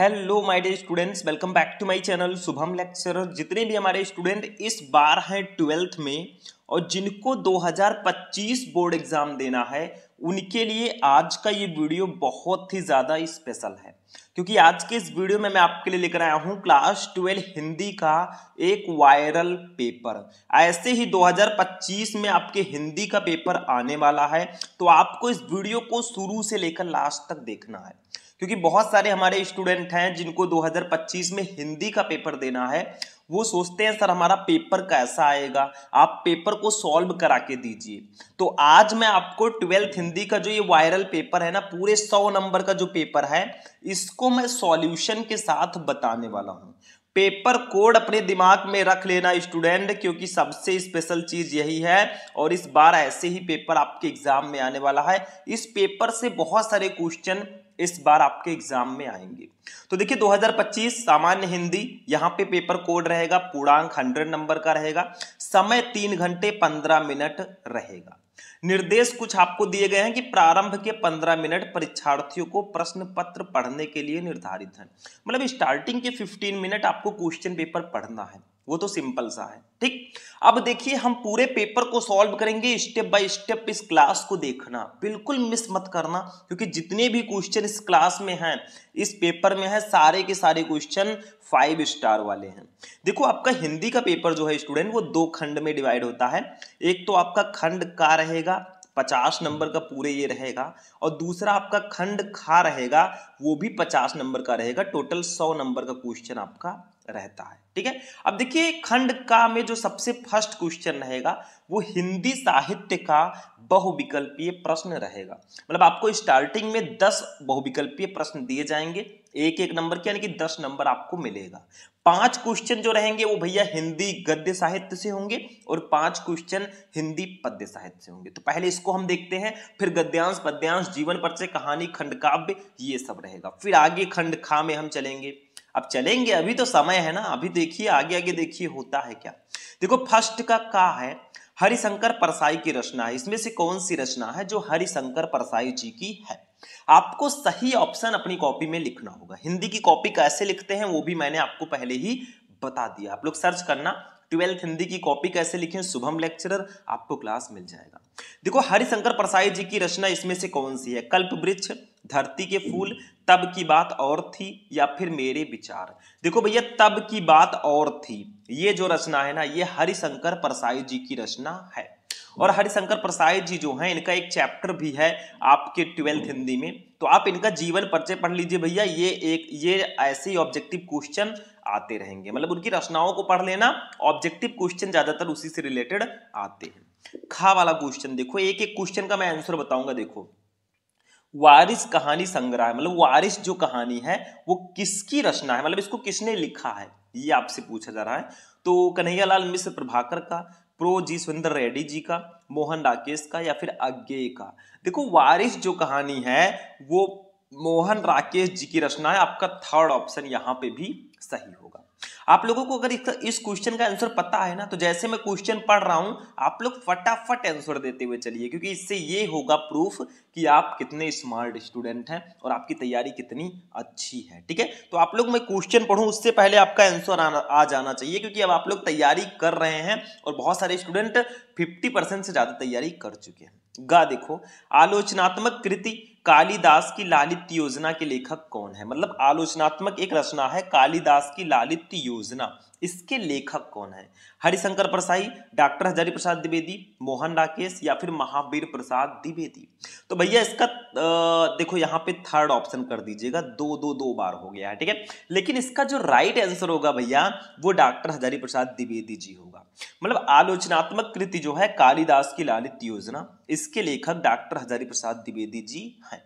hello my dear students welcome back to my channel Shubham lecturer जितने भी हमारे student इस बार हैं ट्वेल्थ में और जिनको 2025 बोर्ड एग्ज़ाम देना है उनके लिए आज का ये वीडियो बहुत ही ज़्यादा स्पेशल है क्योंकि आज के इस वीडियो में मैं आपके लिए लेकर आया हूँ क्लास ट्वेल्व हिंदी का एक वायरल पेपर ऐसे ही 2025 में आपके हिंदी का पेपर आने वाला है तो आपको इस वीडियो को शुरू से लेकर लास्ट तक देखना है क्योंकि बहुत सारे हमारे स्टूडेंट हैं जिनको 2025 में हिंदी का पेपर देना है वो सोचते हैं सर हमारा पेपर कैसा आएगा आप पेपर को सॉल्व करा के दीजिए तो आज मैं आपको ट्वेल्थ हिंदी का जो ये वायरल पेपर है ना पूरे सौ नंबर का जो पेपर है इसको मैं सॉल्यूशन के साथ बताने वाला हूँ पेपर कोड अपने दिमाग में रख लेना स्टूडेंट क्योंकि सबसे स्पेशल चीज यही है और इस बार ऐसे ही पेपर आपके एग्जाम में आने वाला है इस पेपर से बहुत सारे क्वेश्चन इस बार आपके एग्जाम में आएंगे तो देखिए 2025 सामान्य हिंदी यहाँ पे पेपर कोड रहेगा पूर्णांक हंड्रेड नंबर का रहेगा समय तीन घंटे पंद्रह मिनट रहेगा निर्देश कुछ आपको दिए गए हैं कि प्रारंभ के पंद्रह मिनट परीक्षार्थियों को प्रश्न पत्र पढ़ने के लिए निर्धारित है मतलब स्टार्टिंग के फिफ्टीन मिनट आपको क्वेश्चन पेपर पढ़ना है वो तो सिंपल सा है ठीक अब देखिए हम पूरे पेपर को सॉल्व करेंगे स्टेप बाय स्टेप इस क्लास को देखना बिल्कुल मिस मत करना क्योंकि जितने भी क्वेश्चन इस क्लास में हैं इस पेपर में है सारे के सारे क्वेश्चन फाइव स्टार वाले हैं देखो आपका हिंदी का पेपर जो है स्टूडेंट वो दो खंड में डिवाइड होता है एक तो आपका खंड का रहेगा पचास नंबर का पूरे ये रहेगा और दूसरा आपका खंड खा रहेगा वो भी पचास नंबर का रहेगा टोटल सौ नंबर का क्वेश्चन आपका रहता है ठीक है अब देखिए खंड का में जो सबसे फर्स्ट क्वेश्चन रहेगा वो हिंदी साहित्य का बहुविकल्पीय प्रश्न रहेगा मतलब आपको स्टार्टिंग में दस बहुविकल्पीय प्रश्न दिए जाएंगे एक एक नंबर के यानी कि दस नंबर आपको मिलेगा पांच क्वेश्चन जो रहेंगे वो भैया हिंदी गद्य साहित्य से होंगे और पांच क्वेश्चन हिंदी पद्य साहित्य से होंगे तो पहले इसको हम देखते हैं फिर गद्यांश पद्यांश जीवन परिचय कहानी खंड काव्य ये सब रहेगा फिर आगे खंड खा में हम चलेंगे अब चलेंगे अभी तो समय है ना अभी देखिए आगे आगे देखिए होता है क्या देखो फर्स्ट का का है हरिशंकर परसाई की रचना है इसमें से कौन सी रचना है जो हरिशंकर परसाई जी की है आपको सही ऑप्शन अपनी कॉपी में लिखना होगा हिंदी की कॉपी कैसे लिखते हैं वो भी मैंने आपको पहले ही बता दिया आप लोग सर्च करना ट्वेल्थ हिंदी की कॉपी कैसे लिखें शुभम लेक्चरर आपको क्लास मिल जाएगा देखो हरिशंकर परसाई जी की रचना इसमें से कौन सी है कल्प वृक्ष धरती के फूल तब की बात और थी या फिर मेरे विचार देखो भैया तब की बात और थी ये जो रचना है ना ये हरिशंकर प्रसाई जी की रचना है और हरिशंकर प्रसाद जी जो हैं इनका एक चैप्टर भी है आपके ट्वेल्थ हिंदी में तो आप इनका जीवन परिचय पढ़ लीजिए भैया ये एक ये ऐसे ही ऑब्जेक्टिव क्वेश्चन आते रहेंगे मतलब उनकी रचनाओं को पढ़ लेना ऑब्जेक्टिव क्वेश्चन ज्यादातर उसी से रिलेटेड आते हैं खा वाला क्वेश्चन देखो एक एक क्वेश्चन का मैं आंसर बताऊंगा देखो वारिस कहानी संग्रह मतलब वारिस जो कहानी है वो किसकी रचना है मतलब इसको किसने लिखा है ये आपसे पूछा जा रहा है तो कन्हैयालाल मिश्र प्रभाकर का प्रो जी सुंदर रेड्डी जी का मोहन राकेश का या फिर अज्ञे का देखो वारिस जो कहानी है वो मोहन राकेश जी की रचना है आपका थर्ड ऑप्शन यहाँ पे भी सही होगा आप लोगों को अगर इस क्वेश्चन का आंसर पता है ना तो जैसे मैं क्वेश्चन पढ़ रहा हूं आप लोग फटाफट आंसर देते हुए चलिए क्योंकि इससे ये होगा प्रूफ कि आप कितने स्मार्ट स्टूडेंट हैं और आपकी तैयारी कितनी अच्छी है ठीक है तो आप लोग मैं क्वेश्चन पढ़ू उससे पहले आपका आंसर आ जाना चाहिए क्योंकि अब आप लोग तैयारी कर रहे हैं और बहुत सारे स्टूडेंट फिफ्टी से ज़्यादा तैयारी कर चुके हैं गा देखो आलोचनात्मक कृति कालिदास की लालित्य योजना के लेखक कौन है मतलब आलोचनात्मक एक रचना है कालिदास की लालित्य योजना इसके लेखक कौन है हरिशंकर प्रसाई डॉक्टर हजारी प्रसाद द्विवेदी मोहन राकेश या फिर महावीर प्रसाद द्विवेदी तो भैया इसका देखो यहाँ पे थर्ड ऑप्शन कर दीजिएगा दो दो दो बार हो गया है ठीक है लेकिन इसका जो राइट आंसर होगा भैया वो डॉक्टर हजारी प्रसाद द्विवेदी जी होगा मतलब आलोचनात्मक कृति जो है कालिदास की लालित योजना इसके लेखक डॉक्टर हजारी प्रसाद द्विवेदी जी हैं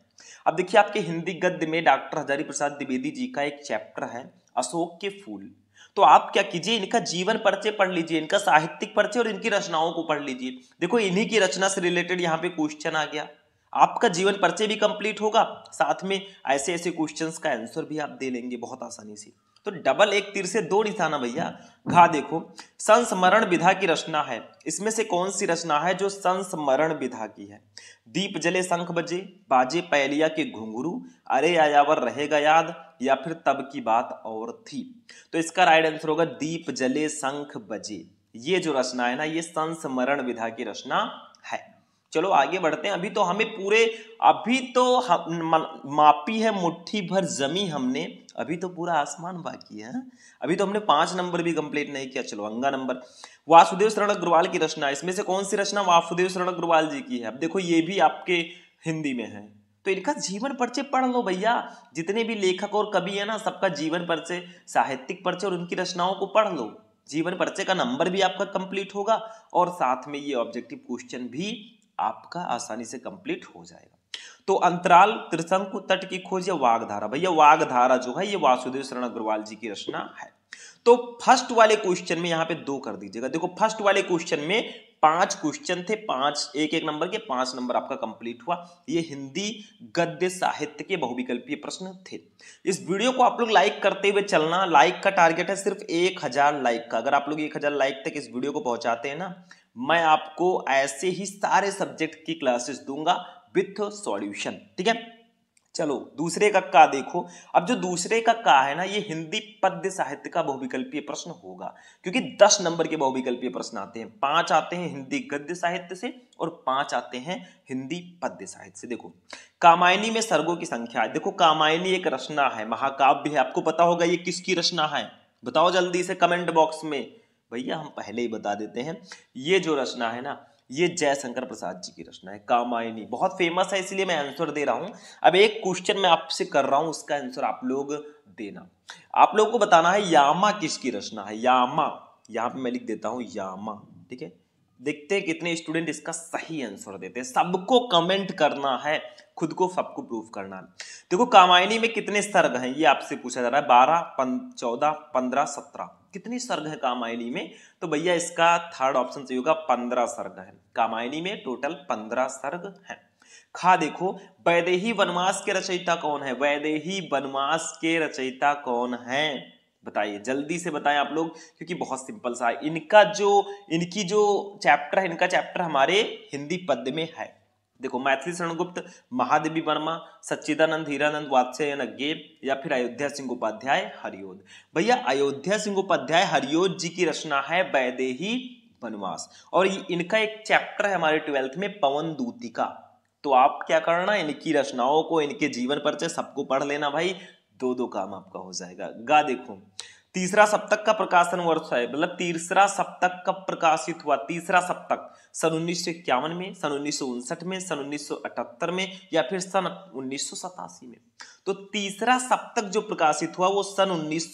अब देखिए आपके हिंदी गद्य में डॉक्टर हजारी प्रसाद द्विवेदी जी का एक चैप्टर है अशोक के फूल तो आप क्या कीजिए इनका जीवन परिचय पढ़ लीजिए इनका साहित्यिक परिचय और इनकी रचनाओं को पढ़ लीजिए देखो इन्हीं की रचना से रिलेटेड यहाँ पे क्वेश्चन आ गया आपका जीवन परिचय भी कंप्लीट होगा साथ में ऐसे ऐसे क्वेश्चंस का आंसर भी आप दे लेंगे बहुत आसानी से तो डबल एक तीर से दो निशाना भैया घा देखो संस्मरण विधा की रचना है इसमें से कौन सी रचना है जो संस्मरण विधा की है दीप जले शंख बजे बाजे पैलिया के घुंगरू अरे आयावर रहेगा याद या फिर तब की बात और थी तो इसका राइट आंसर होगा दीप जले शंख बजे ये जो रचना है ना ये संस्मरण विधा की रचना है चलो आगे बढ़ते हैं अभी तो हमें पूरे अभी तो हम, मापी है मुट्ठी भर जमी हमने अभी तो पूरा आसमान बाकी है अभी तो हमने पांच नंबर भी कंप्लीट नहीं किया चलो अंगा नंबर वासुदेव शरण अग्रवाल की रचना इसमें से कौन सी रचना वासुदेव शरण अग्रवाल जी की है अब देखो ये भी आपके हिंदी में है तो इनका जीवन परिचय पढ़ लो भैया जितने भी लेखक और कवि है ना सबका जीवन परिचय साहित्यिक परिचय और उनकी रचनाओं को पढ़ लो जीवन परिचय का नंबर भी आपका कंप्लीट होगा और साथ में ये ऑब्जेक्टिव क्वेश्चन भी आपका आसानी से कंप्लीट हो जाएगा तो अंतराल त्रिशंकु तट की खोज या वागधारा भैया वागधारा जो है ये वासुदेव शरण अग्रवाल जी की रचना है तो फर्स्ट वाले क्वेश्चन में यहां पे दो कर दीजिएगा देखो फर्स्ट वाले क्वेश्चन में पांच क्वेश्चन थे पांच एक एक नंबर के पांच नंबर आपका कंप्लीट हुआ ये हिंदी गद्य साहित्य के बहुविकल्पीय प्रश्न थे इस वीडियो को आप लोग लाइक करते हुए चलना लाइक का टारगेट है सिर्फ एक हजार लाइक का अगर आप लोग एक हजार लाइक तक इस वीडियो को पहुंचाते हैं ना मैं आपको ऐसे ही सारे सब्जेक्ट की क्लासेस दूंगा विथ सॉल्यूशन ठीक है चलो दूसरे का का देखो अब जो दूसरे का का है ना ये हिंदी पद्य साहित्य का बहुविकल्पीय प्रश्न होगा क्योंकि दस नंबर के बहुविकल्पीय प्रश्न आते हैं पांच आते हैं हिंदी गद्य साहित्य से और पांच आते हैं हिंदी पद्य साहित्य से देखो कामायनी में सर्गों की संख्या है देखो कामायनी एक रचना है महाकाव्य है आपको पता होगा ये किसकी रचना है बताओ जल्दी से कमेंट बॉक्स में भैया हम पहले ही बता देते हैं ये जो रचना है ना ये जयशंकर प्रसाद जी की रचना है कामायनी बहुत फेमस है इसलिए मैं आंसर दे रहा हूं अब एक क्वेश्चन मैं आपसे कर रहा हूं उसका आंसर आप लोग देना आप लोगों को बताना है यामा किसकी रचना है यामा यहां पे मैं लिख देता हूं यामा ठीक है देखते हैं कितने स्टूडेंट इसका सही आंसर देते हैं सबको कमेंट करना है खुद को सबको प्रूव करना है देखो कामायनी में कितने सर्ग हैं ये आपसे पूछा जा रहा है बारह चौदह पंद्रह सत्रह कितने सर्ग है कामायनी में तो भैया इसका थर्ड ऑप्शन सही होगा पंद्रह सर्ग है कामायनी में टोटल पंद्रह सर्ग है खा देखो वैदेही वनवास के रचयिता कौन है वैदेही वनवास के रचयिता कौन है बताइए जल्दी से बताएं आप लोग क्योंकि बहुत सिंपल सा है इनका जो इनकी जो चैप्टर है इनका चैप्टर हमारे हिंदी पद में है देखो मैथिली शरण गुप्त महादेवी वर्मा सच्चिदानंद हीरानंद वात्स्यन अज्ञे या फिर अयोध्या सिंह उपाध्याय हरिओद भैया अयोध्या सिंह उपाध्याय हरिओद जी की रचना है वैदेही वनवास और इनका एक चैप्टर है हमारे ट्वेल्थ में पवन दूती का तो आप क्या करना इनकी रचनाओं को इनके जीवन परिचय सबको पढ़ लेना भाई दो दो काम आपका हो जाएगा गा देखो तीसरा सप्तक का प्रकाशन वर्ष है मतलब तीसरा सप्तक कब प्रकाशित हुआ तीसरा सप्तक सन उन्नीस में सन उन्नीस में सन उन्नीस में या फिर सन उन्नीस में तो तीसरा सप्तक जो प्रकाशित हुआ वो सन उन्नीस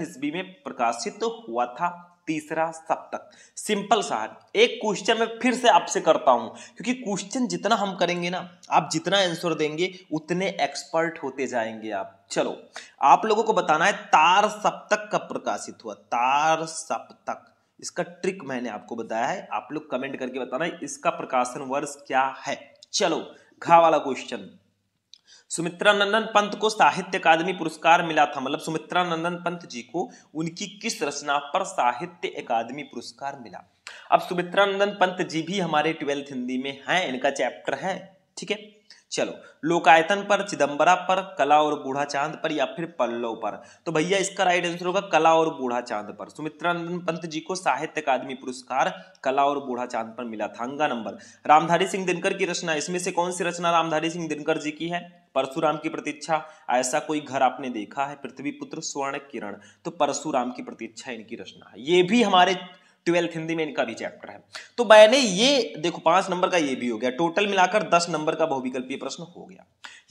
ईस्वी में प्रकाशित हुआ था तीसरा सप्तक सिंपल सा है एक क्वेश्चन मैं फिर से आपसे करता हूं क्योंकि क्वेश्चन जितना हम करेंगे ना आप जितना आंसर देंगे उतने एक्सपर्ट होते जाएंगे आप चलो आप लोगों को बताना है तार सप्तक कब प्रकाशित हुआ तार सप्तक इसका ट्रिक मैंने आपको बताया है आप लोग कमेंट करके बताना है इसका प्रकाशन वर्ष क्या है चलो घा वाला क्वेश्चन सुमित्रा नंदन पंत को साहित्य अकादमी पुरस्कार मिला था मतलब सुमित्रा नंदन पंत जी को उनकी किस रचना पर साहित्य अकादमी पुरस्कार मिला अब सुमित्रा नंदन पंत जी भी हमारे ट्वेल्थ हिंदी में हैं इनका चैप्टर है ठीक है चलो लोकायतन पर चिदंबरा पर कला और बूढ़ा चांद पर या फिर पल्लव पर तो भैया इसका राइट आंसर होगा कला और बूढ़ा चांद पर सुमित्रानंदन पंत जी को साहित्य अकादमी पुरस्कार कला और बूढ़ा चांद पर मिला था अंगा नंबर रामधारी सिंह दिनकर की रचना इसमें से कौन सी रचना रामधारी सिंह दिनकर जी की है परशुराम की प्रतीक्षा ऐसा कोई घर आपने देखा है पृथ्वी पुत्र स्वर्ण किरण तो परशुराम की प्रतीक्षा इनकी रचना है ये भी हमारे ट्वेल्थ हिंदी में इनका भी चैप्टर है तो मैंने ये देखो पांच नंबर का ये भी हो गया टोटल मिलाकर दस नंबर का बहुविकल्पीय प्रश्न हो गया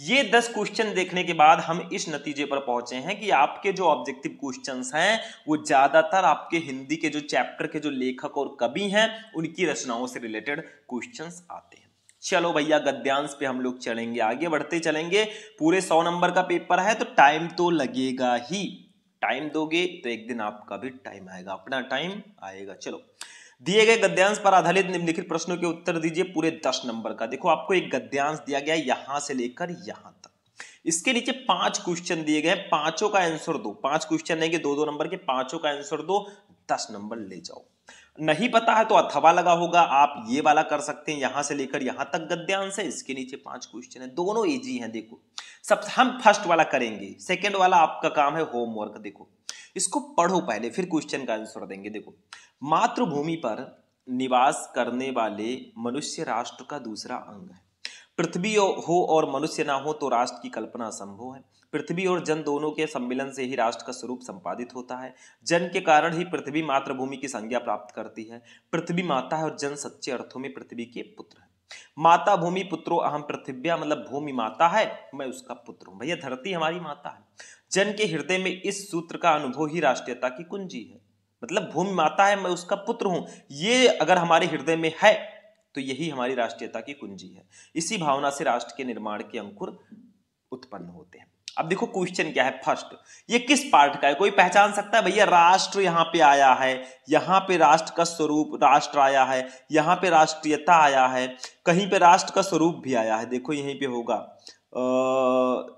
ये दस क्वेश्चन देखने के बाद हम इस नतीजे पर पहुंचे हैं कि आपके जो ऑब्जेक्टिव क्वेश्चन हैं वो ज्यादातर आपके हिंदी के जो चैप्टर के जो लेखक और कवि हैं उनकी रचनाओं से रिलेटेड क्वेश्चन आते हैं चलो भैया गद्यांश पे हम लोग चलेंगे आगे बढ़ते चलेंगे पूरे सौ नंबर का पेपर है तो टाइम तो लगेगा ही टाइम दोगे तो एक दिन आपका भी टाइम आएगा अपना टाइम आएगा चलो दिए गए गद्यांश पर आधारित निम्नलिखित प्रश्नों के उत्तर दीजिए पूरे दस नंबर का देखो आपको एक गद्यांश दिया गया यहां से लेकर यहां तक इसके नीचे पांच क्वेश्चन दिए गए पांचों का आंसर दो पांच क्वेश्चन है कि दो दो नंबर के पांचों का आंसर दो दस नंबर ले जाओ नहीं पता है तो अथवा लगा होगा आप ये वाला कर सकते हैं यहां से लेकर यहां तक गद्यांश है इसके नीचे पांच क्वेश्चन है दोनों इजी हैं देखो सब हम फर्स्ट वाला करेंगे सेकंड वाला आपका काम है होमवर्क देखो इसको पढ़ो पहले फिर क्वेश्चन का आंसर देंगे देखो मातृभूमि पर निवास करने वाले मनुष्य राष्ट्र का दूसरा अंग है पृथ्वी हो और मनुष्य ना हो तो राष्ट्र की कल्पना असंभव है पृथ्वी और जन दोनों के सम्मिलन से ही राष्ट्र का स्वरूप संपादित होता है जन के कारण ही पृथ्वी मातृभूमि की संज्ञा प्राप्त करती है पृथ्वी माता है और जन सच्चे अर्थों में पृथ्वी के पुत्र है माता भूमि पुत्रो अहम पृथ्व्या मतलब भूमि माता है मैं उसका पुत्र हूं भैया धरती हमारी माता है जन के हृदय में इस सूत्र का अनुभव ही राष्ट्रीयता की कुंजी है मतलब भूमि माता है मैं उसका पुत्र हूं ये अगर हमारे हृदय में है तो यही हमारी राष्ट्रीयता की कुंजी है इसी भावना से राष्ट्र के निर्माण के अंकुर उत्पन्न होते हैं अब देखो क्वेश्चन क्या है फर्स्ट ये किस पार्ट का है कोई पहचान सकता है भैया राष्ट्र यहाँ पे आया है यहाँ पे राष्ट्र का स्वरूप राष्ट्र आया है यहाँ पे राष्ट्रीयता आया है कहीं पे राष्ट्र का स्वरूप भी आया है देखो यहीं पे होगा अः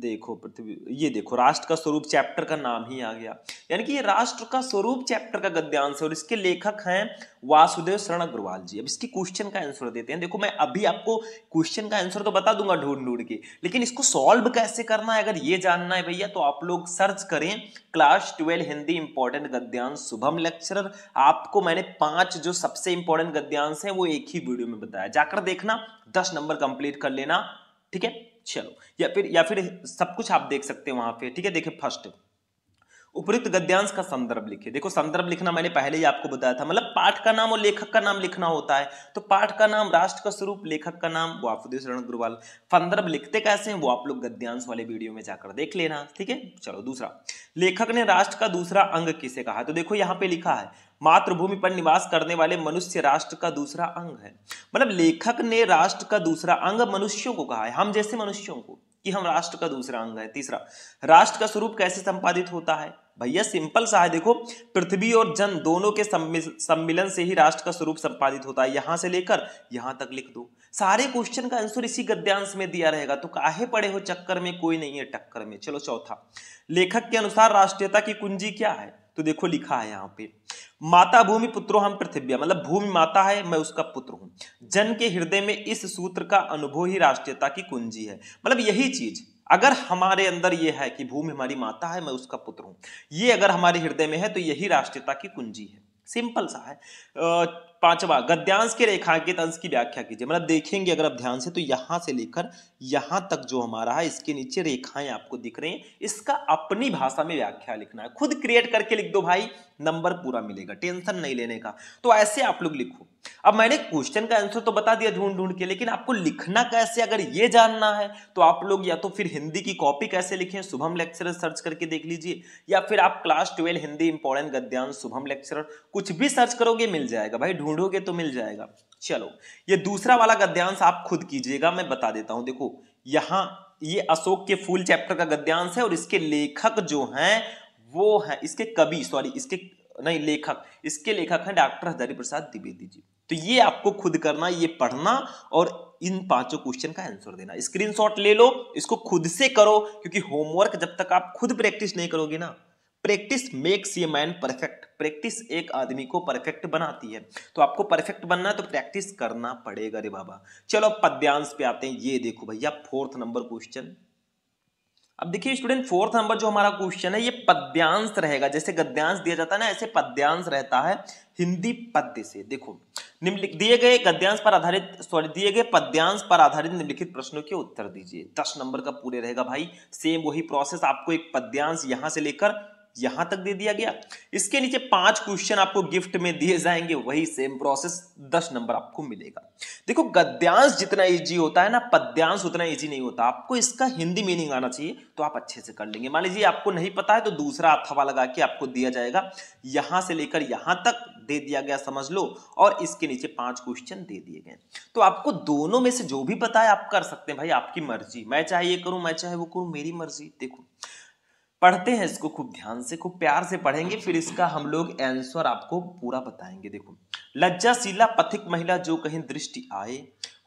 देखो पृथ्वी ये देखो राष्ट्र का स्वरूप चैप्टर का नाम ही आ गया यानी कि ये राष्ट्र का स्वरूप चैप्टर का गद्यांश है और इसके लेखक हैं वासुदेव शरण अग्रवाल जी अब इसकी क्वेश्चन का आंसर देते हैं देखो मैं अभी आपको क्वेश्चन का आंसर तो बता दूंगा ढूंढ ढूंढ के लेकिन इसको सॉल्व कैसे करना है अगर ये जानना है भैया तो आप लोग सर्च करें क्लास ट्वेल्व हिंदी इंपॉर्टेंट गद्यांश शुभम लेक्चर आपको मैंने पांच जो सबसे इंपॉर्टेंट गद्यांश है वो एक ही वीडियो में बताया जाकर देखना दस नंबर कंप्लीट कर लेना ठीक है चलो या फिर या फिर सब कुछ आप देख सकते हैं वहां पे ठीक है देखिए फर्स्ट उपयुक्त गद्यांश का संदर्भ लिखे देखो संदर्भ लिखना मैंने पहले ही आपको बताया था मतलब पाठ का नाम और लेखक का नाम लिखना होता है तो पाठ का नाम राष्ट्र का स्वरूप लेखक का नाम वो वासुदेव शरण अग्रवाल संदर्भ लिखते कैसे हैं वो आप लोग गद्यांश वाले वीडियो में जाकर देख लेना ठीक है चलो दूसरा लेखक ने राष्ट्र का दूसरा अंग किसे कहा तो देखो यहाँ पे लिखा है मातृभूमि पर निवास करने वाले मनुष्य राष्ट्र का दूसरा अंग है मतलब लेखक ने राष्ट्र का दूसरा अंग मनुष्यों को कहा है हम जैसे मनुष्यों को कि हम राष्ट्र का दूसरा अंग है तीसरा राष्ट्र का स्वरूप कैसे संपादित होता है भैया सिंपल सा है देखो पृथ्वी और जन दोनों के सम्मिलन से ही राष्ट्र का स्वरूप संपादित होता है यहां से लेकर यहां तक लिख दो सारे क्वेश्चन का आंसर इसी गद्यांश में दिया रहेगा तो काहे पड़े हो चक्कर में कोई नहीं है टक्कर में चलो चौथा लेखक के अनुसार राष्ट्रीयता की कुंजी क्या है तो देखो लिखा है यहाँ पे माता भूमि पुत्रो हम पृथ्वी मतलब भूमि माता है मैं उसका पुत्र हूं जन के हृदय में इस सूत्र का अनुभव ही राष्ट्रीयता की कुंजी है मतलब यही चीज अगर हमारे अंदर यह है कि भूमि हमारी माता है मैं उसका पुत्र हूं ये अगर हमारे हृदय में है तो यही राष्ट्रीयता की कुंजी है सिंपल सा है पांचवा गद्यांश के रेखांकित अंश की व्याख्या कीजिए मतलब देखेंगे अगर आप ध्यान से तो यहाँ से लेकर यहाँ तक जो हमारा है इसके नीचे रेखाएं आपको दिख रही हैं इसका अपनी भाषा में व्याख्या लिखना है खुद क्रिएट करके लिख दो भाई नंबर पूरा मिलेगा टेंशन नहीं लेने का तो ऐसे आप लोग लिखो अब मैंने क्वेश्चन का आंसर तो बता दिया ढूंढ ढूंढ के लेकिन आपको लिखना कैसे अगर ये जानना है तो आप लोग या तो फिर हिंदी की कॉपी कैसे लिखें शुभम लेक्चरर सर्च करके देख लीजिए या फिर आप क्लास ट्वेल्व हिंदी इंपॉर्टेंट गद्यांश शुभम लेक्चरर कुछ भी सर्च करोगे मिल जाएगा भाई ढूंढ ढूंढोगे तो मिल जाएगा चलो ये दूसरा वाला गद्यांश आप खुद कीजिएगा मैं बता देता हूं देखो यहां ये अशोक के फूल चैप्टर का गद्यांश है और इसके लेखक जो हैं वो हैं इसके कवि सॉरी इसके नहीं लेखक इसके लेखक हैं डॉक्टर हजारी प्रसाद द्विवेदी जी तो ये आपको खुद करना ये पढ़ना और इन पांचों क्वेश्चन का आंसर देना स्क्रीनशॉट ले लो इसको खुद से करो क्योंकि होमवर्क जब तक आप खुद प्रैक्टिस नहीं करोगे ना प्रैक्टिस मेक्स ये मैन परफेक्ट प्रैक्टिस एक आदमी को परफेक्ट बनाती है तो आपको परफेक्ट बनना है तो प्रैक्टिस करना पड़ेगा रे बाबा चलो पद्यांश पे आते हैं ये देखो भैया फोर्थ नंबर क्वेश्चन अब देखिए स्टूडेंट फोर्थ नंबर जो हमारा क्वेश्चन है ये पद्यांश रहेगा जैसे गद्यांश दिया जाता है ना ऐसे पद्यांश रहता है हिंदी पद्य से देखो निम्नलिखित दिए गए गद्यांश पर आधारित सॉरी दिए गए पद्यांश पर आधारित निम्नलिखित प्रश्नों के उत्तर दीजिए दस नंबर का पूरे रहेगा भाई सेम वही प्रोसेस आपको एक पद्यांश यहां से लेकर यहां तक दे दिया गया इसके नीचे पांच क्वेश्चन आपको गिफ्ट में दिए जाएंगे वही सेम प्रोसेस दस नंबर आपको मिलेगा देखो गद्यांश जितना इजी होता है ना पद्यांश उतना इजी नहीं होता आपको इसका हिंदी मीनिंग आना चाहिए तो आप अच्छे से कर लेंगे मान लीजिए आपको नहीं पता है तो दूसरा अथवा लगा के आपको दिया जाएगा यहां से लेकर यहां तक दे दिया गया समझ लो और इसके नीचे पांच क्वेश्चन दे दिए गए तो आपको दोनों में से जो भी पता है आप कर सकते हैं भाई आपकी मर्जी मैं चाहे ये करूं मैं चाहे वो करूं मेरी मर्जी देखो पढ़ते हैं इसको खूब ध्यान से खूब प्यार से पढ़ेंगे फिर इसका हम लोग आंसर आपको पूरा बताएंगे देखो लज्जाशीला पथिक महिला जो कहीं दृष्टि आए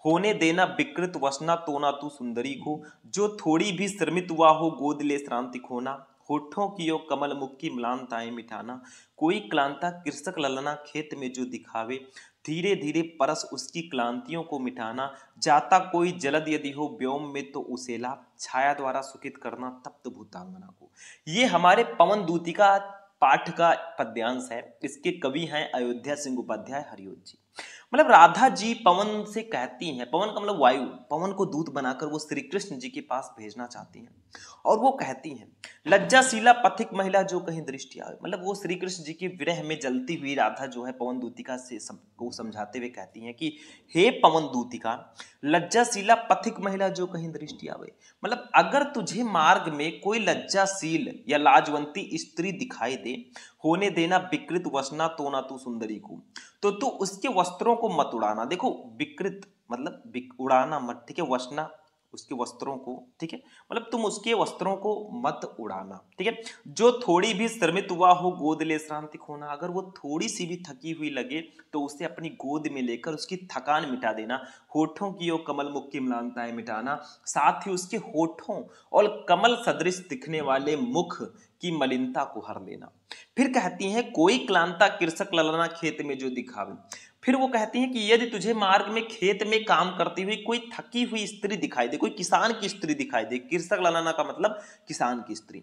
होने देना विकृत वसना तोना तू सुंदरी को जो थोड़ी भी श्रमित हुआ हो गोद ले श्रांति खोना होठों की यो कमल मुख की मिठाना कोई क्लांता कृषक ललना खेत में जो दिखावे धीरे धीरे परस उसकी क्लांतियों को मिटाना जाता कोई जलद यदि हो व्योम में तो उसे लाभ छाया द्वारा सुखित करना तप्त भूतांगना को ये हमारे पवन दूतिका पाठ का पद्यांश है इसके कवि हैं अयोध्या सिंह उपाध्याय हरिओत जी मतलब राधा जी पवन से कहती हैं पवन का मतलब वायु पवन को दूध बनाकर वो श्री कृष्ण जी के पास भेजना चाहती हैं और वो कहती हैं लज्जाशीला पथिक महिला जो कहीं दृष्टि आए मतलब वो श्री कृष्ण जी के विरह में जलती हुई राधा जो है पवन दूतिका से सम, को समझाते हुए कहती हैं कि हे पवन दूतिका लज्जाशीला पथिक महिला जो कहीं दृष्टि आवे मतलब अगर तुझे मार्ग में कोई लज्जाशील या लाजवंती स्त्री दिखाई दे होने देना विकृत वसना तो ना तू सुंदरी को तो तू उसके वस्त्रों को मत उड़ाना देखो विकृत मतलब उड़ाना मत ठीक है वसना उसके वस्त्रों को ठीक है मतलब तुम उसके वस्त्रों को मत उड़ाना ठीक है जो थोड़ी भी श्रमित हुआ हो गोद ले श्रांतिक होना अगर वो थोड़ी सी भी थकी हुई लगे तो उसे अपनी गोद में लेकर उसकी थकान मिटा देना होठों की ओर कमल मुख की म्लानताएं मिटाना साथ ही उसके होठों और कमल सदृश दिखने वाले मुख की मलिनता को हर लेना फिर कहती है कोई क्लांता कृषक ललना खेत में जो दिखावे फिर वो कहती हैं कि यदि तुझे मार्ग में खेत में काम करती हुई कोई थकी हुई स्त्री दिखाई दे कोई किसान की स्त्री दिखाई दे कृषक लाना का मतलब किसान की स्त्री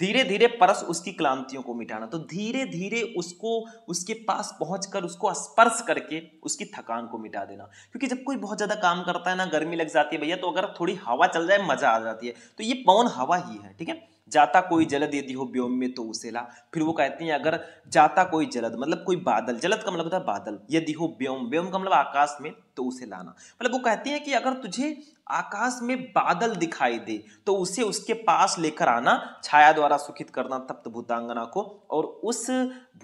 धीरे धीरे परस उसकी क्लांतियों को मिटाना तो धीरे धीरे उसको उसके पास पहुंचकर उसको स्पर्श करके उसकी थकान को मिटा देना क्योंकि जब कोई बहुत ज़्यादा काम करता है ना गर्मी लग जाती है भैया तो अगर थोड़ी हवा चल जाए मज़ा आ जाती है तो ये पवन हवा ही है ठीक है जाता कोई जलद यदि हो व्योम में तो उसे ला फिर वो कहते हैं अगर जाता कोई जलद मतलब कोई बादल जलद का मतलब होता है बादल यदि हो व्योम व्योम का मतलब आकाश में तो उसे लाना मतलब वो कहते हैं कि अगर तुझे आकाश में बादल दिखाई दे तो उसे उसके पास लेकर आना छाया द्वारा सुखित करना तप्त भूतांगना को और उस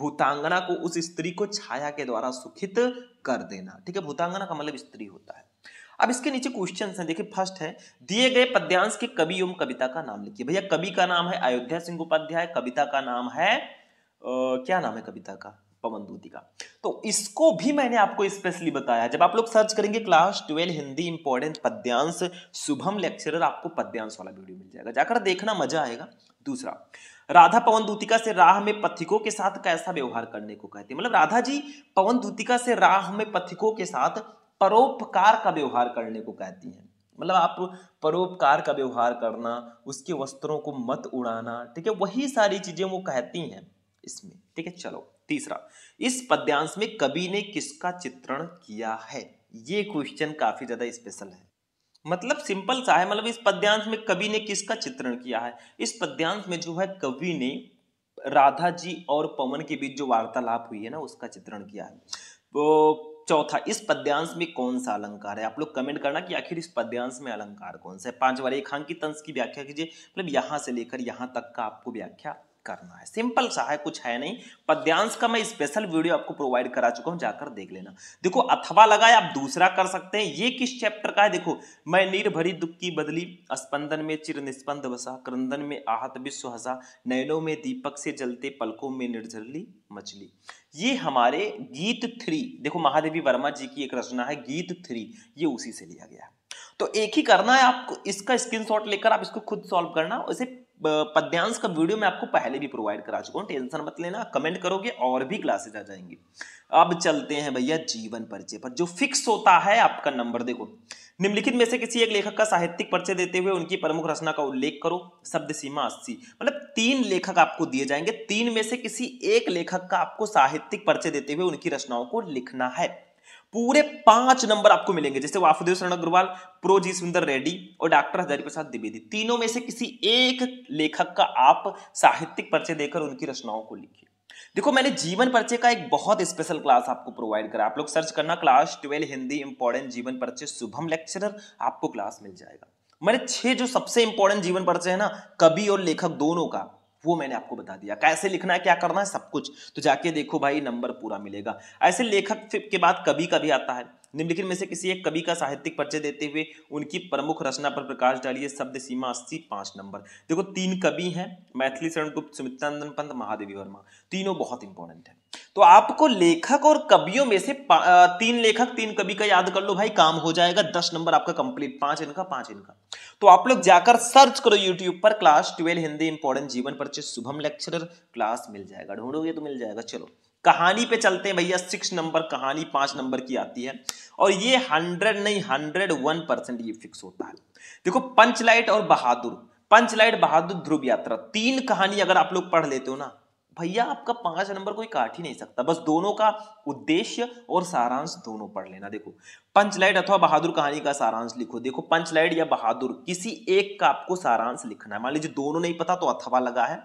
भूतांगना को उस स्त्री को छाया के द्वारा सुखित कर देना ठीक है भूतांगना का मतलब स्त्री होता है अब इसके नीचे क्वेश्चन हैं देखिए फर्स्ट है दिए गए पद्यांश के कवि एवं कविता का नाम लिखिए भैया कवि का नाम है अयोध्या सिंह उपाध्याय कविता का नाम है आ, क्या नाम है कविता का पवन दूती का तो इसको भी मैंने आपको स्पेशली बताया जब आप लोग सर्च करेंगे क्लास ट्वेल्व हिंदी इंपॉर्टेंट पद्यांश शुभम लेक्चरर आपको पद्यांश वाला वीडियो मिल जाएगा जाकर देखना मजा आएगा दूसरा राधा पवन दूतिका से राह में पथिकों के साथ कैसा व्यवहार करने को कहती है मतलब राधा जी पवन दूतिका से राह में पथिकों के साथ परोपकार का व्यवहार करने को कहती हैं मतलब आप परोपकार का व्यवहार करना उसके वस्त्रों को मत उड़ाना ठीक है वही सारी चीजें वो कहती हैं इसमें ठीक है चलो तीसरा इस पद्यांश में कवि ने किसका चित्रण किया है ये क्वेश्चन काफी ज्यादा स्पेशल है मतलब सिंपल सा है मतलब इस पद्यांश में कवि ने किसका चित्रण किया है इस पद्यांश में जो है कवि ने राधा जी और पवन के बीच जो वार्तालाप हुई है ना उसका चित्रण किया है तो चौथा इस पद्यांश में कौन सा अलंकार है आप लोग कमेंट करना कि आखिर इस पद्यांश में अलंकार कौन सा है पांच बार एकांकी तंस की व्याख्या कीजिए मतलब यहां से लेकर यहां तक का आपको व्याख्या करना है सिंपल सा है कुछ है नहीं पद्यांश का मैं स्पेशल वीडियो आपको प्रोवाइड करा चुका हूं जाकर देख लेना देखो अथवा लगाए आप दूसरा कर सकते हैं ये किस चैप्टर का है देखो मैं नीर भरी दुख की बदली स्पंदन में चिर निस्पंद बसा क्रंदन में आहत विश्व हसा नैनों में दीपक से जलते पलकों में निर्जरली मछली ये हमारे गीत थ्री देखो महादेवी वर्मा जी की एक रचना है गीत थ्री ये उसी से लिया गया तो एक ही करना है आपको इसका स्क्रीनशॉट लेकर आप इसको खुद सॉल्व करना उसे पद्यांश का वीडियो मैं आपको पहले भी प्रोवाइड करा चुका हूँ टेंशन मत लेना कमेंट करोगे और भी क्लासेज आ जाएंगे अब चलते हैं भैया जीवन परिचय पर जो फिक्स होता है आपका नंबर देखो निम्नलिखित में से किसी एक लेखक का साहित्यिक परिचय देते हुए उनकी प्रमुख रचना का उल्लेख करो शब्द सीमा अस्सी मतलब तीन लेखक आपको दिए जाएंगे तीन में से किसी एक लेखक का आपको साहित्यिक परिचय देते हुए उनकी रचनाओं को लिखना है पूरे पांच नंबर आपको मिलेंगे जैसे वासुदेव शरण अग्रवाल प्रो जी सुंदर रेड्डी और डॉक्टर हजारी प्रसाद द्विवेदी तीनों में से किसी एक लेखक का आप साहित्यिक परिचय देकर उनकी रचनाओं को लिखिए देखो मैंने जीवन परिचय का एक बहुत स्पेशल क्लास आपको प्रोवाइड करा आप लोग सर्च करना क्लास ट्वेल्व हिंदी इंपॉर्टेंट जीवन परिचय शुभम लेक्चरर आपको क्लास मिल जाएगा मैंने छह जो सबसे इंपॉर्टेंट जीवन परिचय है ना कवि और लेखक दोनों का वो मैंने आपको बता दिया कैसे लिखना है क्या करना है सब कुछ तो जाके देखो भाई नंबर पूरा मिलेगा ऐसे लेखक के बाद कभी कभी आता है निम्नलिखित में से किसी एक कवि का साहित्यिक परिचय देते हुए उनकी प्रमुख रचना पर प्रकाश डालिए शब्द सीमा अस्सी पांच नंबर देखो तीन कवि हैं मैथिली शरण गुप्त सुमित्रंदन पंत महादेवी वर्मा तीनों बहुत इंपॉर्टेंट है तो आपको लेखक और कवियों में से तीन लेखक तीन कवि का याद कर लो भाई काम हो जाएगा दस नंबर आपका कंप्लीट पांच इनका पांच इनका तो आप लोग जाकर सर्च करो यूट्यूब पर क्लास ट्वेल्व हिंदी इंपॉर्टेंट जीवन परिचय शुभम लेक्चरर क्लास मिल जाएगा ढूंढोगे तो मिल जाएगा चलो कहानी पे चलते हैं भैया सिक्स नंबर कहानी पांच नंबर की आती है और ये हंड्रेड नहीं हंड्रेड वन परसेंट ये फिक्स होता है देखो पंचलाइट और बहादुर पंचलाइट बहादुर ध्रुव यात्रा तीन कहानी अगर आप लोग पढ़ लेते हो ना भैया आपका पांच नंबर कोई काट ही नहीं सकता बस दोनों का उद्देश्य और सारांश दोनों पढ़ लेना देखो पंचलाइट अथवा बहादुर कहानी का सारांश लिखो देखो पंचलाइट या बहादुर किसी एक का आपको सारांश लिखना है मान लीजिए दोनों नहीं पता तो अथवा लगा है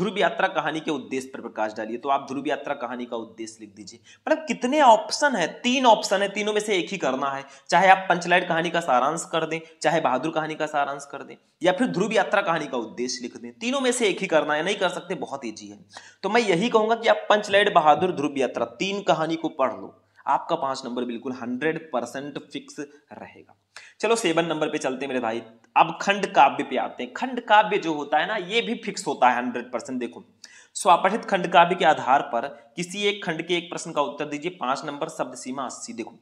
ध्रुव यात्रा कहानी के उद्देश्य पर प्रकाश डालिए तो आप ध्रुव यात्रा कहानी का उद्देश्य लिख दीजिए मतलब कितने ऑप्शन है तीन ऑप्शन है तीनों में से एक ही करना है चाहे आप पंचलाइट कहानी का सारांश कर दें चाहे बहादुर कहानी का सारांश कर दें या फिर ध्रुव यात्रा कहानी का उद्देश्य लिख दें तीनों में से एक ही करना है नहीं कर सकते बहुत ईजी है तो मैं यही कहूंगा कि आप पंचलाइट बहादुर ध्रुव यात्रा तीन कहानी को पढ़ लो आपका पांच नंबर बिल्कुल हंड्रेड परसेंट फिक्स रहेगा चलो सेवन नंबर पे चलते हैं मेरे भाई अब खंड काव्य पे आते हैं खंड काव्य जो होता है ना ये भी फिक्स होता है हंड्रेड परसेंट देखो स्वापठित खंड काव्य के आधार पर किसी एक खंड के एक प्रश्न का उत्तर दीजिए पांच नंबर शब्द सीमा अस्सी देखो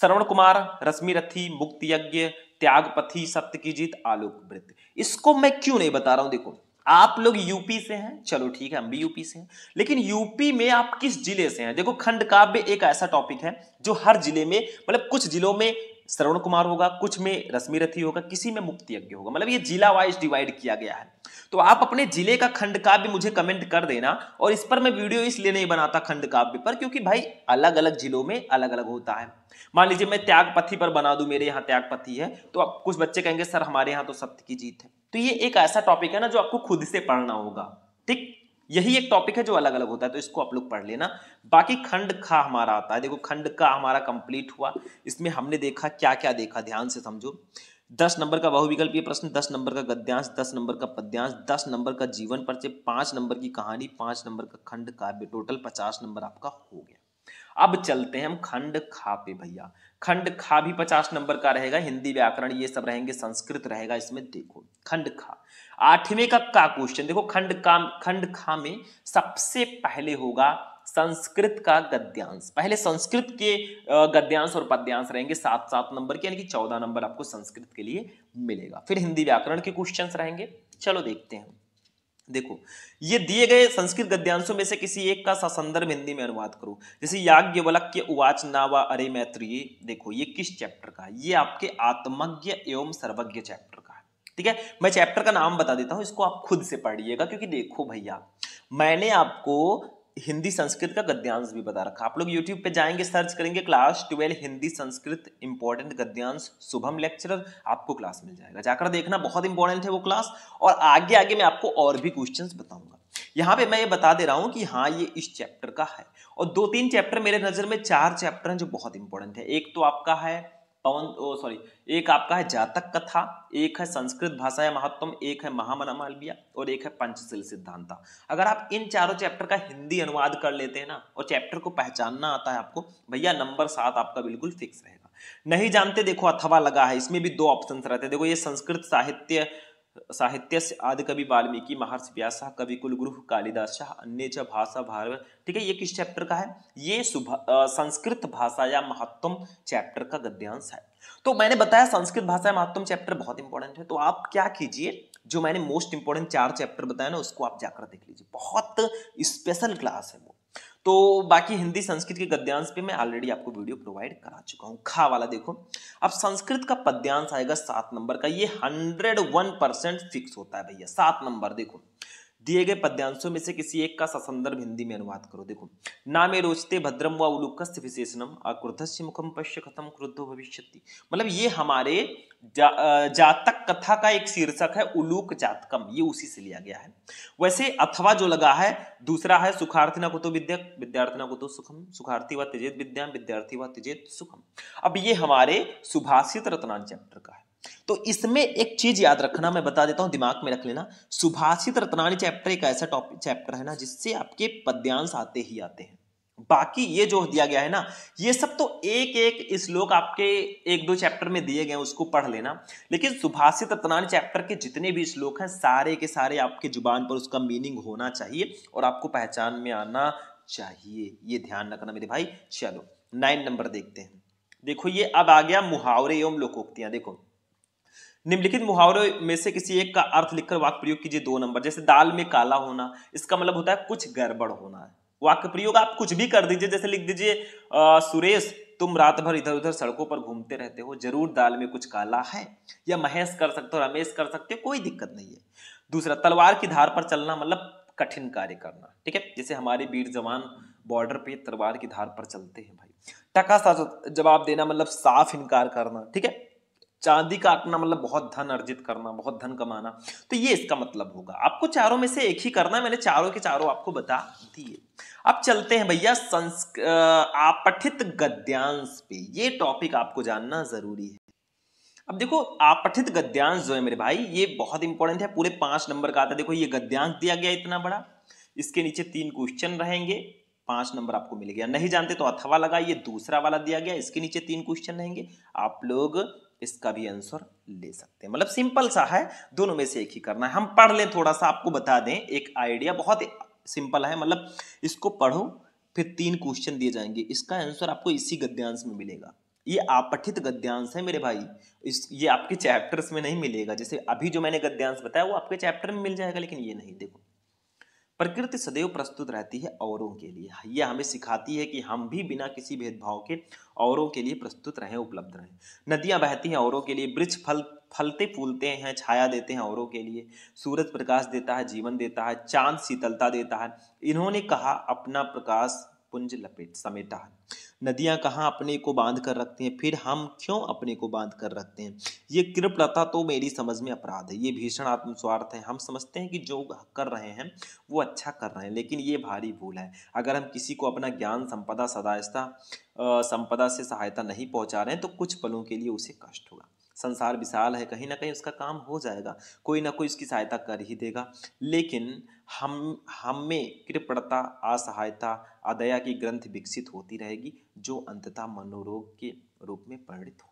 श्रवण कुमार रश्मि रथी मुक्ति यज्ञ त्यागपथी सत्य की जीत आलोक वृत्त इसको मैं क्यों नहीं बता रहा हूं देखो आप लोग यूपी से हैं चलो ठीक है हम भी यूपी से हैं लेकिन यूपी में आप किस जिले से हैं देखो खंड काव्य एक ऐसा टॉपिक है जो हर जिले में मतलब कुछ जिलों में श्रवण कुमार होगा कुछ में रश्मि रथी होगा किसी में मुक्ति यज्ञ होगा मतलब ये जिला वाइज डिवाइड किया गया है तो आप अपने जिले का खंड काव्य मुझे कमेंट कर देना और इस पर मैं वीडियो इसलिए नहीं बनाता खंड काव्य पर क्योंकि भाई अलग अलग जिलों में अलग अलग होता है मान लीजिए मैं त्यागपथी पर बना दू मेरे यहाँ त्यागपथी है तो आप कुछ बच्चे कहेंगे सर हमारे यहाँ तो सत्य की जीत है तो ये एक ऐसा टॉपिक है ना जो आपको खुद से पढ़ना होगा ठीक यही एक टॉपिक है जो अलग अलग होता है तो इसको आप लोग पढ़ लेना बाकी खंड खा हमारा आता है देखो खंड का हमारा कंप्लीट हुआ इसमें हमने देखा क्या क्या देखा ध्यान से समझो दस नंबर का बहुविकल्पीय प्रश्न दस नंबर का गद्यांश दस नंबर का पद्यांश दस नंबर का जीवन परिचय पांच नंबर की कहानी पांच नंबर का खंड काव्य टोटल पचास नंबर आपका हो गया अब चलते हैं हम खंड खा पे भैया खंड खा भी पचास नंबर का रहेगा हिंदी व्याकरण ये सब रहेंगे संस्कृत रहेगा इसमें देखो खंड खा आठवें का का क्वेश्चन देखो खंड का खंड खा में सबसे पहले होगा संस्कृत का गद्यांश पहले संस्कृत के गद्यांश और पद्यांश रहेंगे सात सात नंबर के यानी कि चौदह नंबर आपको संस्कृत के लिए मिलेगा फिर हिंदी व्याकरण के क्वेश्चन रहेंगे चलो देखते हैं देखो ये दिए गए संस्कृत गद्यांशों में से किसी एक का संदर्भ हिंदी में अनुवाद करो जैसे याज्ञ वलक्य उवाच नावा व अरे मैत्री देखो ये किस चैप्टर का है ये आपके आत्मज्ञ एवं सर्वज्ञ चैप्टर का है ठीक है मैं चैप्टर का नाम बता देता हूं इसको आप खुद से पढ़िएगा क्योंकि देखो भैया मैंने आपको हिंदी संस्कृत का गद्यांश भी बता रखा आप लोग यूट्यूब पे जाएंगे सर्च करेंगे class twelve Hindi Sanskrit important गद्यांश शुभम लेक्चरर आपको क्लास मिल जाएगा जाकर देखना बहुत इंपॉर्टेंट है वो क्लास और आगे आगे मैं आपको और भी क्वेश्चन बताऊंगा यहाँ पे मैं ये बता दे रहा हूँ कि हाँ ये इस चैप्टर का है और दो तीन चैप्टर मेरे नज़र में चार चैप्टर हैं जो बहुत इंपॉर्टेंट है एक तो आपका है पवन ओ सॉरी एक आपका है जातक कथा एक है संस्कृत भाषा या महत्व एक है महामना मालविया और एक है पंचशील सिद्धांता अगर आप इन चारों चैप्टर का हिंदी अनुवाद कर लेते हैं ना और चैप्टर को पहचानना आता है आपको भैया नंबर सात आपका बिल्कुल फिक्स रहेगा नहीं जानते देखो अथवा लगा है इसमें भी दो ऑप्शन रहते हैं देखो ये संस्कृत साहित्य साहित्य आदि कवि वाल्मीकि महर्षि व्यास कवि गुरु कालिदास शाह अन्य च भाषा भारत ठीक है ये किस चैप्टर का है ये आ, संस्कृत भाषा या महत्तम चैप्टर का गद्यांश है तो मैंने बताया संस्कृत भाषा या महत्तम चैप्टर बहुत इंपॉर्टेंट है तो आप क्या कीजिए जो मैंने मोस्ट इंपॉर्टेंट चार चैप्टर बताया ना उसको आप जाकर देख लीजिए बहुत स्पेशल क्लास है वो तो बाकी हिंदी संस्कृत के गद्यांश पे मैं ऑलरेडी आपको वीडियो प्रोवाइड करा चुका हूँ खा वाला देखो अब संस्कृत का पद्यांश आएगा सात नंबर का ये हंड्रेड वन परसेंट फिक्स होता है भैया सात नंबर देखो दिए गए पद्यांशों में से किसी एक का ससंदर्भ हिंदी में अनुवाद करो देखो नामे रोचते भद्रम व उलुक विशेषणम अक्रुधस्य मुखम पश्य खत्म क्रुद्ध भविष्य मतलब ये हमारे जा, जातक कथा का एक शीर्षक है उलूक जातकम ये उसी से लिया गया है वैसे अथवा जो लगा है दूसरा है सुखार्थिना कुतो विद्या विद्यार्थी कुतो सुखम सुखार्थी व तेजेत विद्या विद्यार्थी व तेजेत सुखम अब ये हमारे सुभाषित रत्नान चैप्टर का है तो इसमें एक चीज याद रखना मैं बता देता हूं दिमाग में रख लेना सुभाषित रत्नानी चैप्टर एक ऐसा टॉपिक चैप्टर है ना जिससे आपके पद्यांश आते ही आते हैं बाकी ये जो दिया गया है ना ये सब तो एक एक श्लोक आपके एक दो चैप्टर में दिए गए उसको पढ़ लेना लेकिन सुभाषित रत्नान चैप्टर के जितने भी श्लोक हैं सारे के सारे आपके जुबान पर उसका मीनिंग होना चाहिए और आपको पहचान में आना चाहिए ये ध्यान रखना मेरे भाई चलो नाइन नंबर देखते हैं देखो ये अब आ गया मुहावरे एवं लोकोक्तियां देखो निम्नलिखित मुहावरे में से किसी एक का अर्थ लिखकर वाक्य प्रयोग कीजिए दो नंबर जैसे दाल में काला होना इसका मतलब होता है कुछ गड़बड़ होना है वाक्य प्रयोग आप कुछ भी कर दीजिए जैसे लिख दीजिए सुरेश तुम रात भर इधर उधर सड़कों पर घूमते रहते हो जरूर दाल में कुछ काला है या महेश कर सकते हो रमेश कर सकते हो कोई दिक्कत नहीं है दूसरा तलवार की धार पर चलना मतलब कठिन कार्य करना ठीक है जैसे हमारे वीर जवान बॉर्डर पे तलवार की धार पर चलते हैं भाई टका सा जवाब देना मतलब साफ इनकार करना ठीक है चांदी काटना मतलब बहुत धन अर्जित करना बहुत धन कमाना तो ये इसका मतलब होगा आपको चारों में से एक ही करना है मैंने चारों के चारों आपको बता दिए अब चलते हैं भैया संस्क आपठित गद्यांश पे ये टॉपिक आपको जानना जरूरी है अब देखो आपठित गद्यांश जो है मेरे भाई ये बहुत इंपॉर्टेंट है पूरे पांच नंबर का आता है देखो ये गद्यांश दिया गया इतना बड़ा इसके नीचे तीन क्वेश्चन रहेंगे पांच नंबर आपको मिल गया नहीं जानते तो अथवा लगा ये दूसरा वाला दिया गया इसके नीचे तीन क्वेश्चन रहेंगे आप लोग इसका भी आंसर ले सकते हैं मतलब सिंपल सा है दोनों में से एक ही करना है हम पढ़ लें थोड़ा सा आपको बता दें एक आइडिया बहुत सिंपल है मतलब इसको पढ़ो फिर तीन क्वेश्चन दिए जाएंगे इसका आंसर आपको इसी गद्यांश में मिलेगा ये आपठित गद्यांश है मेरे भाई इस ये आपके चैप्टर्स में नहीं मिलेगा जैसे अभी जो मैंने गद्यांश बताया वो आपके चैप्टर में मिल जाएगा लेकिन ये नहीं देखो प्रकृति सदैव प्रस्तुत रहती है औरों के लिए यह हमें सिखाती है कि हम भी बिना किसी भेदभाव के औरों के लिए प्रस्तुत रहें उपलब्ध रहें नदियां बहती हैं औरों के लिए वृक्ष फल फलते फूलते हैं छाया देते हैं औरों के लिए सूरज प्रकाश देता है जीवन देता है चांद शीतलता देता है इन्होंने कहा अपना प्रकाश पुंज लपेट समेटा है नदियाँ कहाँ अपने को बांध कर रखती हैं फिर हम क्यों अपने को बांध कर रखते हैं ये कृपलता तो मेरी समझ में अपराध है ये भीषण आत्मस्वार्थ है हम समझते हैं कि जो कर रहे हैं वो अच्छा कर रहे हैं लेकिन ये भारी भूल है अगर हम किसी को अपना ज्ञान संपदा सदायस्ता संपदा से सहायता नहीं पहुँचा रहे हैं तो कुछ पलों के लिए उसे कष्ट होगा संसार विशाल है कहीं ना कहीं उसका काम हो जाएगा कोई ना कोई उसकी सहायता कर ही देगा लेकिन हम हम में कृपणता असहायता अदया की ग्रंथ विकसित होती रहेगी जो अंततः मनोरोग के रूप में परिणित हो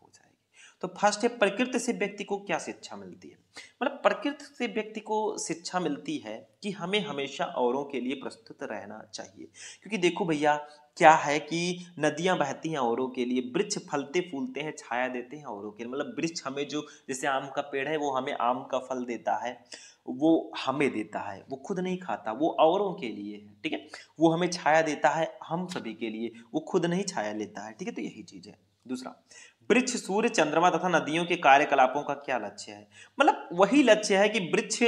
तो फर्स्ट है प्रकृति से व्यक्ति को क्या शिक्षा मिलती है मतलब प्रकृति से व्यक्ति को शिक्षा मिलती है कि हमें हमेशा औरों के लिए प्रस्तुत रहना चाहिए क्योंकि देखो भैया क्या है कि नदियां बहती हैं औरों के लिए वृक्ष फलते फूलते हैं छाया देते हैं औरों के लिए मतलब वृक्ष हमें जो जैसे आम का पेड़ है वो हमें आम का फल देता है वो हमें देता है वो खुद नहीं खाता वो औरों के लिए है ठीक है वो हमें छाया देता है हम सभी के लिए वो खुद नहीं छाया लेता है ठीक है तो यही चीज़ है दूसरा वृक्ष सूर्य चंद्रमा तथा नदियों के कार्यकलापों का क्या लक्ष्य है मतलब वही लक्ष्य है कि वृक्ष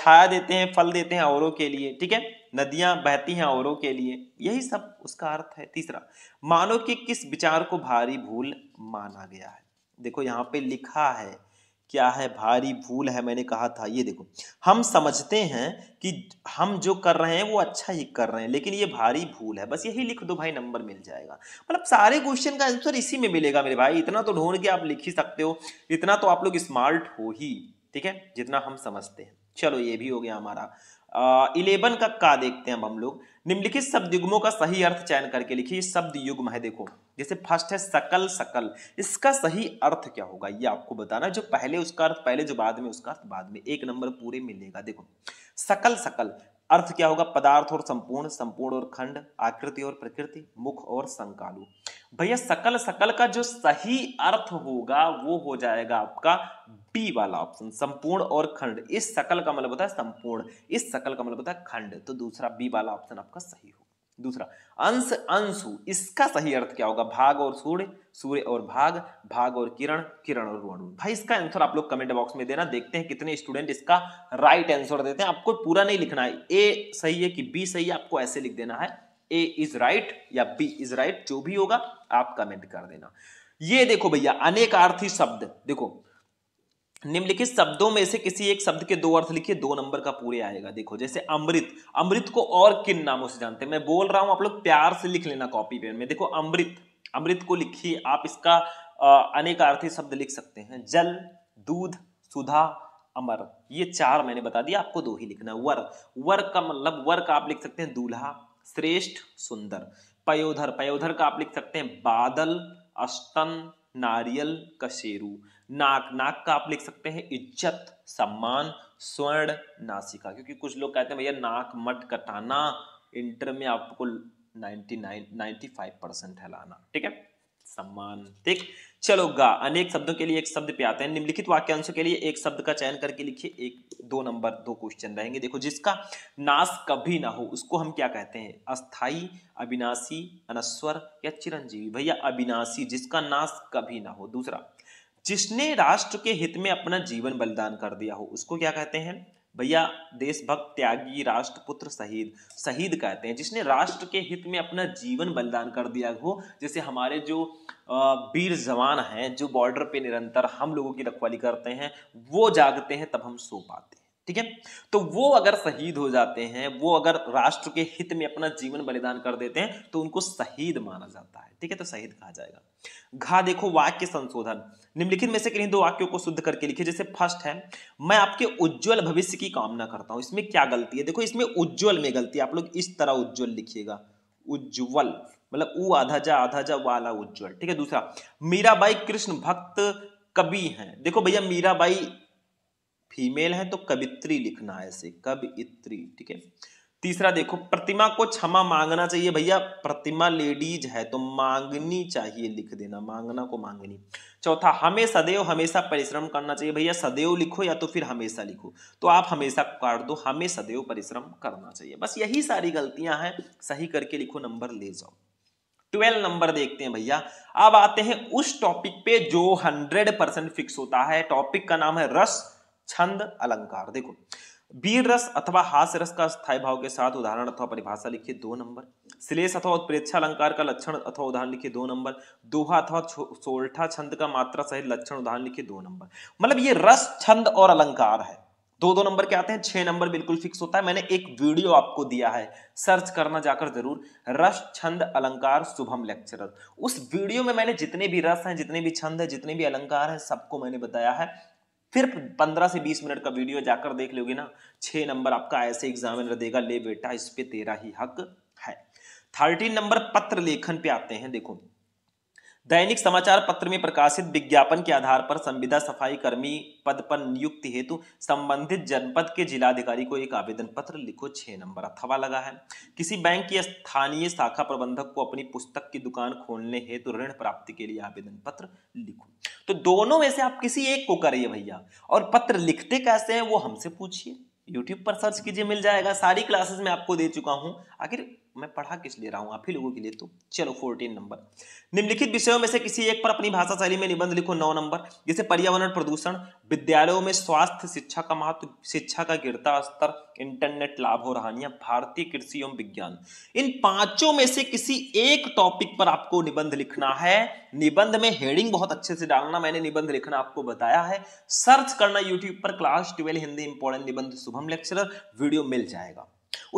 छाया देते हैं फल देते हैं औरों के लिए ठीक है नदियां बहती हैं औरों के लिए यही सब उसका अर्थ है तीसरा मानव के किस विचार को भारी भूल माना गया है देखो यहाँ पे लिखा है क्या है भारी भूल है मैंने कहा था ये देखो हम समझते हैं कि हम जो कर रहे हैं वो अच्छा ही कर रहे हैं लेकिन ये भारी भूल है बस यही लिख दो भाई नंबर मिल जाएगा मतलब सारे क्वेश्चन का आंसर इसी में मिलेगा मेरे भाई इतना तो ढूंढ के आप लिख ही सकते हो इतना तो आप लोग स्मार्ट हो ही ठीक है जितना हम समझते हैं चलो ये भी हो गया हमारा इलेवन का का देखते हैं अब हम लोग निम्नलिखित शब्द युग्मों का सही अर्थ चयन करके लिखिए शब्द युग्म है देखो जैसे फर्स्ट है सकल सकल इसका सही अर्थ क्या होगा ये आपको बताना जो पहले उसका अर्थ पहले जो बाद में उसका अर्थ बाद में एक नंबर पूरे मिलेगा देखो सकल सकल अर्थ क्या होगा पदार्थ और संपूर्ण संपूर्ण और खंड आकृति और प्रकृति मुख और संकालु भैया सकल सकल का जो सही अर्थ होगा वो हो जाएगा आपका बी वाला ऑप्शन संपूर्ण और खंड इस सकल का मतलब होता है संपूर्ण इस सकल का मतलब होता है खंड तो दूसरा बी वाला ऑप्शन आपका सही होगा दूसरा अंश अंशु इसका सही अर्थ क्या होगा भाग और सूर्य सूर्य और भाग भाग और किरण किरण और वरुण भाई इसका आंसर आप लोग कमेंट बॉक्स में देना देखते हैं कितने स्टूडेंट इसका राइट आंसर देते हैं आपको पूरा नहीं लिखना है ए सही है कि बी सही है आपको ऐसे लिख देना है ए इज राइट या बी इज राइट जो भी होगा आप कमेंट कर देना ये देखो भैया अनेकार्थी शब्द देखो निम्नलिखित शब्दों में से किसी एक शब्द के दो अर्थ लिखिए दो नंबर का पूरे आएगा देखो जैसे अमृत अमृत को और किन नामों से जानते हैं मैं बोल रहा हूं आप लोग प्यार से लिख लेना कॉपी पेन में देखो अमृत अमृत को लिखिए आप इसका अर्थी शब्द लिख सकते हैं जल दूध सुधा अमर ये चार मैंने बता दिया आपको दो ही लिखना है वर वर का मतलब वर का आप लिख सकते हैं दूल्हा श्रेष्ठ सुंदर पयोधर पयोधर का आप लिख सकते हैं बादल अस्तन नारियल कशेरू नाक नाक का आप लिख सकते हैं इज्जत सम्मान स्वर्ण नासिका क्योंकि कुछ लोग कहते हैं भैया नाक मट कटाना इंटर में आपको 99 95 परसेंट लाना ठीक है सम्मान ठीक चलो गा अनेक शब्दों के लिए एक शब्द पे आते हैं निम्नलिखित वाक्यांशों के लिए एक शब्द का चयन करके लिखिए एक दो नंबर दो क्वेश्चन रहेंगे देखो जिसका नाश कभी ना हो उसको हम क्या कहते हैं अस्थाई अविनाशी अनस्वर या चिरंजीवी भैया अविनाशी जिसका नाश कभी ना हो दूसरा जिसने राष्ट्र के हित में अपना जीवन बलिदान कर दिया हो उसको क्या कहते हैं भैया देशभक्त त्यागी राष्ट्रपुत्र शहीद शहीद कहते हैं जिसने राष्ट्र के हित में अपना जीवन बलिदान कर दिया हो जैसे हमारे जो वीर जवान हैं जो बॉर्डर पे निरंतर हम लोगों की रखवाली करते हैं वो जागते हैं तब हम सो पाते ठीक है तो वो अगर शहीद हो जाते हैं वो अगर राष्ट्र के हित में अपना जीवन बलिदान कर देते हैं तो उनको शहीद माना जाता है ठीक है तो शहीद कहा जाएगा घा देखो वाक्य संशोधन निम्नलिखित में से किन्हीं दो वाक्यों को शुद्ध करके लिखिए जैसे फर्स्ट है मैं आपके उज्जवल भविष्य की कामना करता हूं इसमें क्या गलती है देखो इसमें उज्जवल में गलती है आप लोग इस तरह उज्जवल लिखिएगा उज्जवल मतलब ऊ आधा जा आधा जा वाला उज्ज्वल ठीक है दूसरा मीराबाई कृष्ण भक्त कवि हैं देखो भैया मीराबाई फीमेल है तो कवित्री लिखना है ऐसे कवित्री ठीक है तीसरा देखो प्रतिमा को क्षमा मांगना चाहिए भैया प्रतिमा लेडीज है तो मांगनी चाहिए लिख देना मांगना को मांगनी चौथा हमें सदैव हमेशा परिश्रम करना चाहिए भैया सदैव लिखो या तो फिर हमेशा लिखो तो आप हमेशा काट दो हमें सदैव परिश्रम करना चाहिए बस यही सारी गलतियां हैं सही करके लिखो नंबर ले जाओ ट्वेल्व नंबर देखते हैं भैया अब आते हैं उस टॉपिक पे जो हंड्रेड परसेंट फिक्स होता है टॉपिक का नाम है रस छंद अलंकार देखो वीर रस अथवा हास्य रस का स्थायी भाव के साथ उदाहरण अथवा परिभाषा लिखिए दो नंबर श्लेष अथवा उत्प्रेक्षा अलंकार का लक्षण अथवा उदाहरण लिखिए दो नंबर दोहा अथवा सोल्ठा छंद का मात्रा सहित लक्षण उदाहरण लिखिए दो नंबर मतलब ये रस छंद और अलंकार है दो दो नंबर के आते हैं छह नंबर बिल्कुल फिक्स होता है मैंने एक वीडियो आपको दिया है सर्च करना जाकर जरूर रस छंद अलंकार शुभम लेक्चरर उस वीडियो में मैंने जितने भी रस हैं जितने भी छंद है जितने भी अलंकार हैं सबको मैंने बताया है फिर पंद्रह से बीस मिनट का वीडियो जाकर देख लोगे ना छह नंबर आपका ऐसे एग्जामिनर देगा ले बेटा इस पे तेरा ही हक है थर्टीन नंबर पत्र लेखन पे आते हैं देखो दैनिक समाचार पत्र में प्रकाशित विज्ञापन के आधार पर संविदा सफाई कर्मी पद पर नियुक्ति हेतु संबंधित जनपद के जिलाधिकारी को एक आवेदन पत्र लिखो छह नंबर अथवा लगा है किसी बैंक की स्थानीय शाखा प्रबंधक को अपनी पुस्तक की दुकान खोलने हेतु ऋण प्राप्ति के लिए आवेदन पत्र लिखो तो दोनों में से आप किसी एक को करिए भैया और पत्र लिखते कैसे हैं वो हमसे पूछिए यूट्यूब पर सर्च कीजिए मिल जाएगा सारी क्लासेस में आपको दे चुका हूं आखिर मैं पढ़ा किस ले रहा हूँ आप ही लोगों के लिए तो चलो फोर्टीन नंबर निम्नलिखित विषयों में से किसी एक पर अपनी भाषा शैली में निबंध लिखो नौ नंबर जैसे पर्यावरण प्रदूषण विद्यालयों में स्वास्थ्य शिक्षा का महत्व शिक्षा का गिरता स्तर इंटरनेट लाभ और हानियां भारतीय कृषि एवं विज्ञान इन पांचों में से किसी एक टॉपिक पर आपको निबंध लिखना है निबंध में हेडिंग बहुत अच्छे से डालना मैंने निबंध लिखना आपको बताया है सर्च करना यूट्यूब पर क्लास ट्वेल्व हिंदी इंपॉर्टेंट निबंध शुभम लेक्चरर वीडियो मिल जाएगा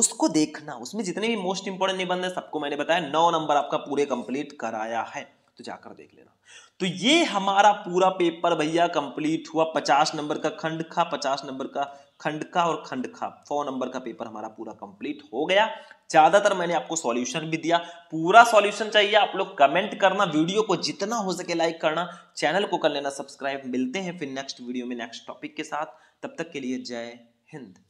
उसको देखना उसमें जितने भी मोस्ट इंपॉर्टेंट निबंध है सबको मैंने बताया नौ नंबर आपका पूरे कंप्लीट कराया है तो जाकर देख लेना तो ये हमारा पूरा पेपर भैया कंप्लीट हुआ पचास नंबर का खंड खा पचास नंबर का खंड का और खंड खा सौ नंबर का पेपर हमारा पूरा कंप्लीट हो गया ज्यादातर मैंने आपको सॉल्यूशन भी दिया पूरा सॉल्यूशन चाहिए आप लोग कमेंट करना वीडियो को जितना हो सके लाइक करना चैनल को कर लेना सब्सक्राइब मिलते हैं फिर नेक्स्ट वीडियो में नेक्स्ट टॉपिक के साथ तब तक के लिए जय हिंद